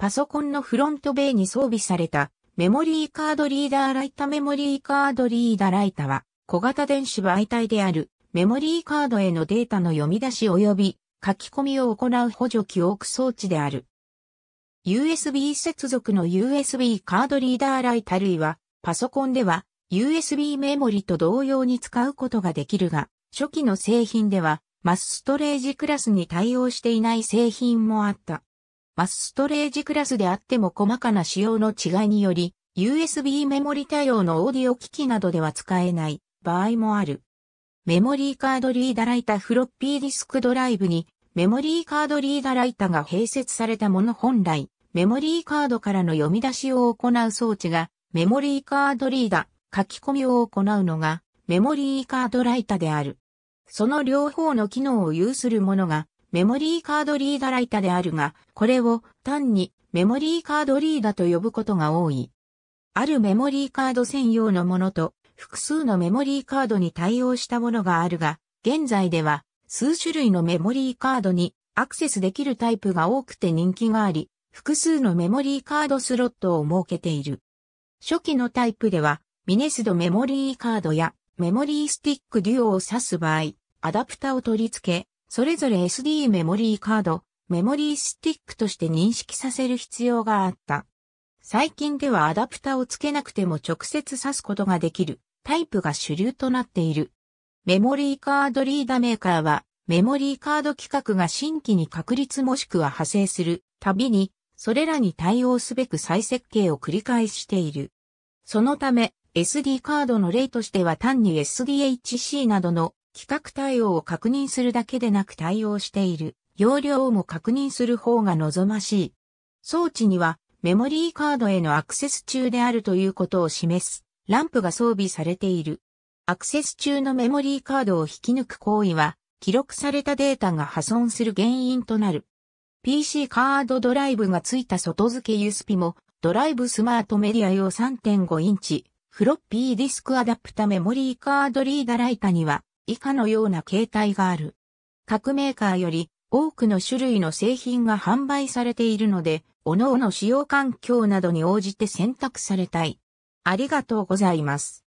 パソコンのフロントベイに装備されたメモリーカードリーダーライタメモリーカードリーダーライタは小型電子媒体であるメモリーカードへのデータの読み出し及び書き込みを行う補助記憶装置である。USB 接続の USB カードリーダーライタ類はパソコンでは USB メモリと同様に使うことができるが、初期の製品ではマスストレージクラスに対応していない製品もあった。マスストレージクラスであっても細かな仕様の違いにより、USB メモリ対応のオーディオ機器などでは使えない場合もある。メモリーカードリーダライタフロッピーディスクドライブにメモリーカードリーダライタが併設されたもの本来、メモリーカードからの読み出しを行う装置がメモリーカードリーダ書き込みを行うのがメモリーカードライタである。その両方の機能を有するものがメモリーカードリーダライタであるが、これを単にメモリーカードリーダと呼ぶことが多い。あるメモリーカード専用のものと複数のメモリーカードに対応したものがあるが、現在では数種類のメモリーカードにアクセスできるタイプが多くて人気があり、複数のメモリーカードスロットを設けている。初期のタイプでは、ミネスドメモリーカードやメモリースティックデュオを指す場合、アダプタを取り付け、それぞれ SD メモリーカード、メモリースティックとして認識させる必要があった。最近ではアダプタをつけなくても直接挿すことができるタイプが主流となっている。メモリーカードリーダーメーカーはメモリーカード規格が新規に確立もしくは派生するたびにそれらに対応すべく再設計を繰り返している。そのため SD カードの例としては単に SDHC などの企画対応を確認するだけでなく対応している容量をも確認する方が望ましい。装置にはメモリーカードへのアクセス中であるということを示すランプが装備されている。アクセス中のメモリーカードを引き抜く行為は記録されたデータが破損する原因となる。PC カードドライブが付いた外付け USP もドライブスマートメディア用3.5インチフロッピーディスクアダプタメモリーカードリーダライタには以下のような形態がある。各メーカーより多くの種類の製品が販売されているので、各々使用環境などに応じて選択されたい。ありがとうございます。